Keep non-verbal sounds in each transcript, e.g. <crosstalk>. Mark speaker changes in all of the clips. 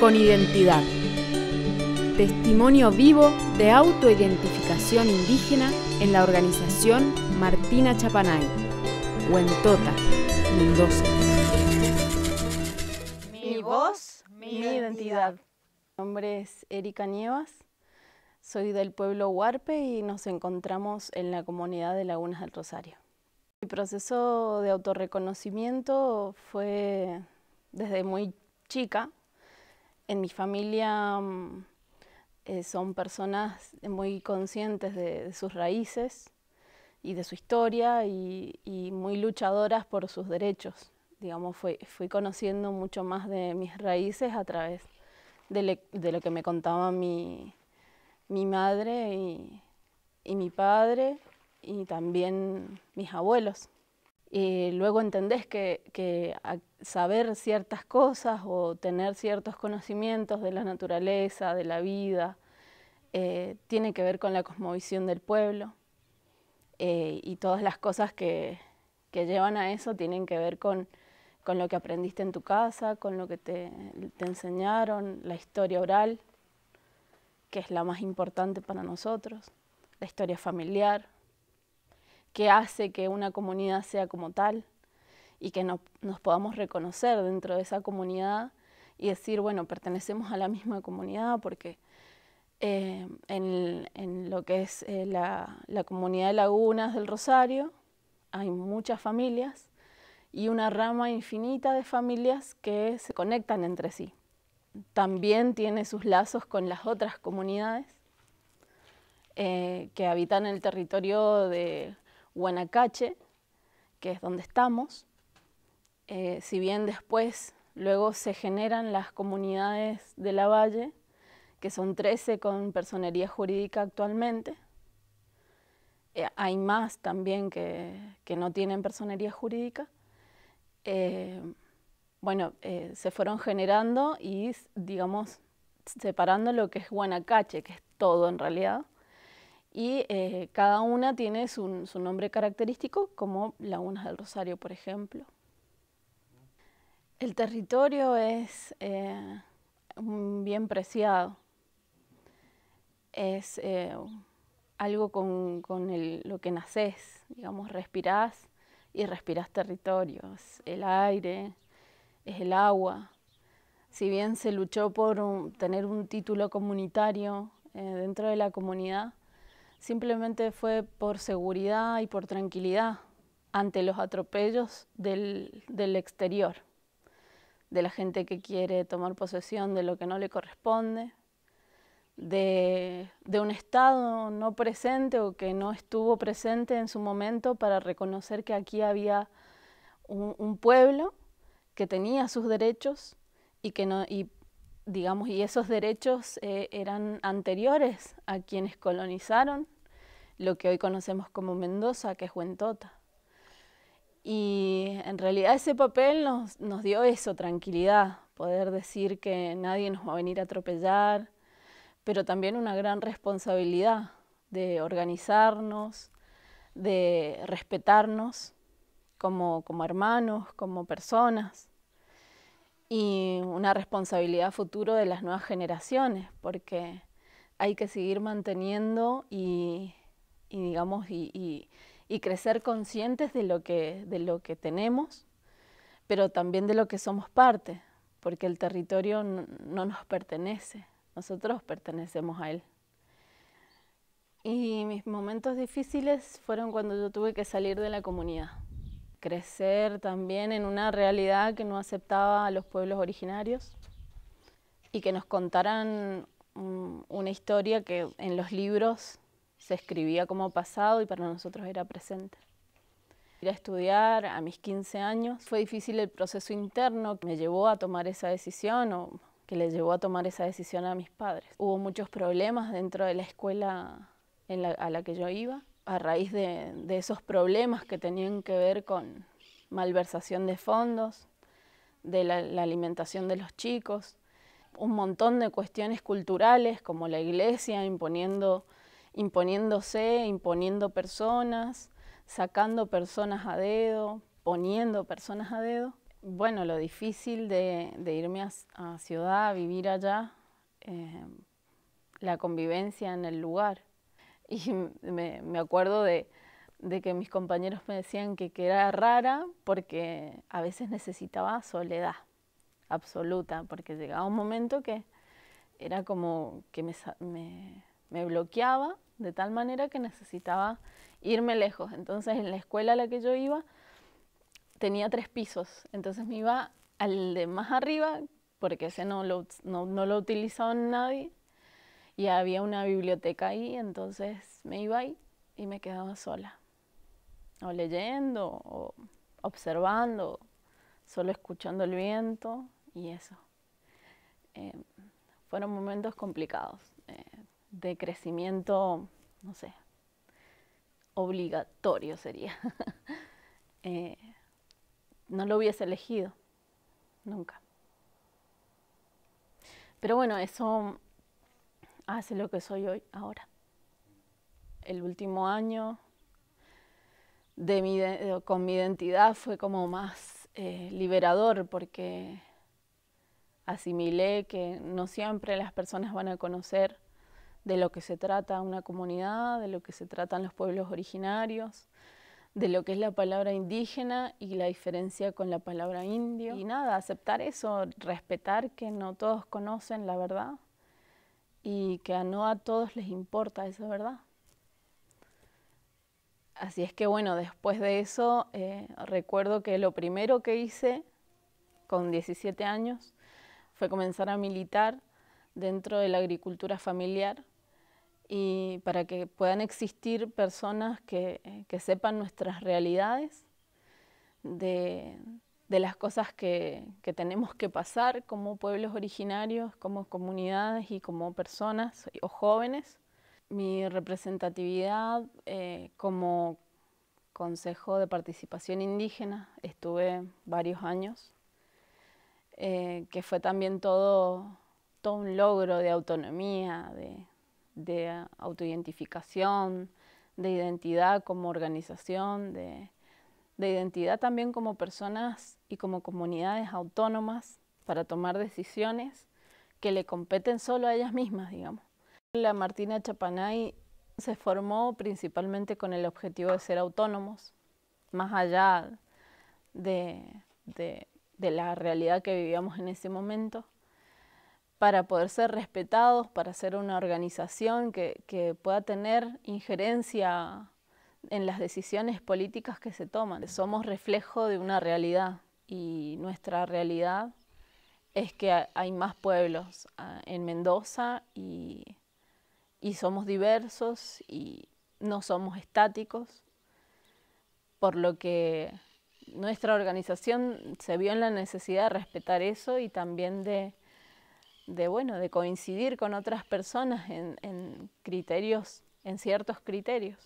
Speaker 1: con identidad. Testimonio vivo de autoidentificación indígena en la organización Martina Chapanay, Huentota, Mendoza. Mi voz, mi, identidad. Mi nombre es Erika Nievas, soy del pueblo Huarpe y nos encontramos en la comunidad de Lagunas del Rosario. Mi proceso de autorreconocimiento fue desde muy chica, en mi familia mm, eh, son personas muy conscientes de, sus raíces y de su historia y, muy luchadoras por sus derechos. Digamos, fui, conociendo mucho más de mis raíces a través de, lo que me contaba mi, madre y mi padre y también mis abuelos. Y eh, luego entendés que, saber ciertas cosas o tener ciertos conocimientos de la naturaleza, de la vida, eh, tiene que ver con la cosmovisión del pueblo. Eh, y todas las cosas que, llevan a eso tienen que ver con, lo que aprendiste en tu casa, con lo que te enseñaron, la historia oral, que es la más importante para nosotros, la historia familiar que hace que una comunidad sea como tal y que nos podamos reconocer dentro de esa comunidad y decir, bueno, pertenecemos a la misma comunidad porque eh, en, lo que es eh, la, comunidad de lagunas del Rosario hay muchas familias y una rama infinita de familias que se conectan entre sí. También tiene sus lazos con las otras comunidades eh, que habitan el territorio de, Guanacache, que es donde estamos. Eh, si bien después, luego se generan las comunidades de la Valle, que son 13 con personería jurídica actualmente. Eh, hay más también que, no tienen personería jurídica. Eh, bueno, se fueron generando y, digamos, separando lo que es Guanacache, que es todo en realidad, y eh, cada una tiene su, nombre característico, como Lagunas del Rosario, por ejemplo. El territorio es eh, un bien preciado, es eh, algo con, lo que naces, digamos, respirás y respirás territorios, el aire, es el agua. Si bien se luchó por tener un título comunitario dentro de la comunidad, Simplemente fue por seguridad y por tranquilidad ante los atropellos del, exterior, de la gente que quiere tomar posesión de lo que no le corresponde, de, un Estado no presente o que no estuvo presente en su momento para reconocer que aquí había un, pueblo que tenía sus derechos y que no, y, digamos, y esos derechos eh, eran anteriores a quienes colonizaron lo que hoy conocemos como Mendoza, que es Huentota. Y en realidad ese papel nos, dio eso, tranquilidad, poder decir que nadie nos va a venir a atropellar, pero también una gran responsabilidad de organizarnos, de respetarnos como, como hermanos, como personas y una responsabilidad futuro de las nuevas generaciones, porque hay que seguir manteniendo y y digamos, y, crecer conscientes de lo, que, de lo que tenemos, pero también de lo que somos parte, porque el territorio no, nos pertenece, nosotros pertenecemos a él. Y mis momentos difíciles fueron cuando yo tuve que salir de la comunidad, crecer también en una realidad que no aceptaba a los pueblos originarios y que nos contaran una historia que en los libros se escribía como pasado y para nosotros era presente. Ir a estudiar a mis 15 años fue difícil el proceso interno que me llevó a tomar esa decisión o que le llevó a tomar esa decisión a mis padres. Hubo muchos problemas dentro de la escuela a la que yo iba a raíz de, esos problemas que tenían que ver con malversación de fondos, de la, alimentación de los chicos, un montón de cuestiones culturales como la iglesia imponiendo imponiéndose, imponiendo personas, sacando personas a dedo, poniendo personas a dedo. Bueno, lo difícil de, irme a, ciudad, a vivir allá, em, la convivencia en el lugar. Y me, acuerdo de, que mis compañeros me decían que, que, era rara porque a veces necesitaba soledad absoluta, porque llegaba un momento que era como que me, me bloqueaba de tal manera que necesitaba irme lejos. Entonces en la escuela a la que yo iba tenía tres pisos, entonces me iba al de más arriba porque ese no lo, no, lo utilizaba nadie y había una biblioteca ahí, entonces me iba ahí y me quedaba sola, o leyendo, o observando, solo escuchando el viento y eso. Em, fueron momentos complicados. Eh, de crecimiento, no sé, obligatorio sería. <laughs> Eh, no lo hubiese elegido, nunca. Pero bueno, eso hace lo que soy hoy, ahora. El último año de mi, con mi identidad fue como más eh, liberador porque asimilé que no siempre las personas van a conocer de lo que se trata una comunidad, de lo que se tratan los pueblos originarios, de lo que es la palabra indígena y la diferencia con la palabra indio. Y nada, aceptar eso, respetar que no todos conocen la verdad y que a no a todos les importa esa verdad. Así es que bueno, después de eso eh, recuerdo que lo primero que hice con 17 años fue comenzar a militar dentro de la agricultura familiar y para que puedan existir personas eh, que, sepan nuestras realidades, de, de las cosas que, que, tenemos que pasar como pueblos originarios, como comunidades y como personas o jóvenes. Mi representatividad eh, como Consejo de Participación Indígena, estuve varios años, eh, que fue también todo, todo un logro de autonomía, de, de autoidentificación, de identidad como organización, de, identidad también como personas y como comunidades autónomas para tomar decisiones que le competen solo a ellas mismas, digamos. La Martina Chapanay se formó principalmente con el objetivo de ser autónomos, más allá de la realidad que vivíamos en ese momento para poder ser respetados, para ser una organización que, pueda tener injerencia en las decisiones políticas que se toman. Somos reflejo de una realidad y nuestra realidad es que hay más pueblos ah, en Mendoza y somos diversos y no somos estáticos, por lo que nuestra organización se vio en la necesidad de respetar eso y también de de, bueno, de coincidir con otras personas en, criterios, en ciertos criterios.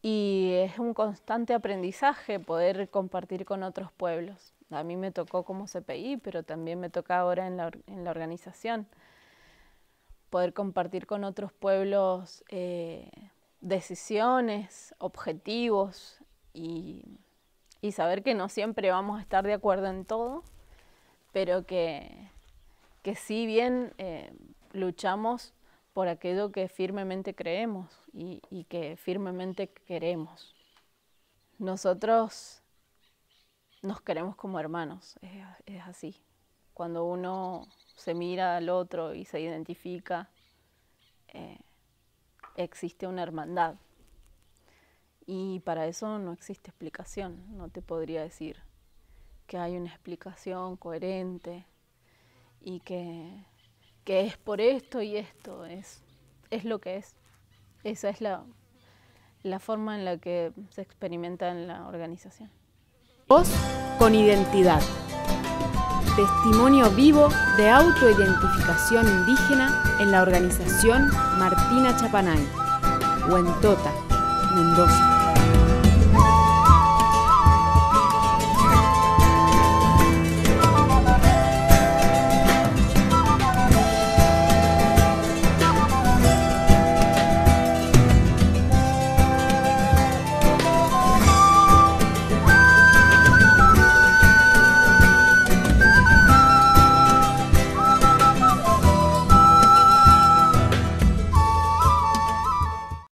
Speaker 1: Y es un constante aprendizaje poder compartir con otros pueblos. A mí me tocó como CPI, pero también me toca ahora en la, organización poder compartir con otros pueblos eh, decisiones, objetivos y, saber que no siempre vamos a estar de acuerdo en todo, pero que, que si bien eh, luchamos por aquello que firmemente creemos y, que firmemente queremos. Nosotros nos queremos como hermanos, es, así. Cuando uno se mira al otro y se identifica, eh, existe una hermandad. Y para eso no existe explicación, no te podría decir que hay una explicación coherente y que, que es por esto y esto, es, es lo que es. Esa es la, la forma en la que se experimenta en la organización. Voz con identidad. Testimonio vivo de autoidentificación indígena en la organización Martina Chapanay, Huentota, Mendoza.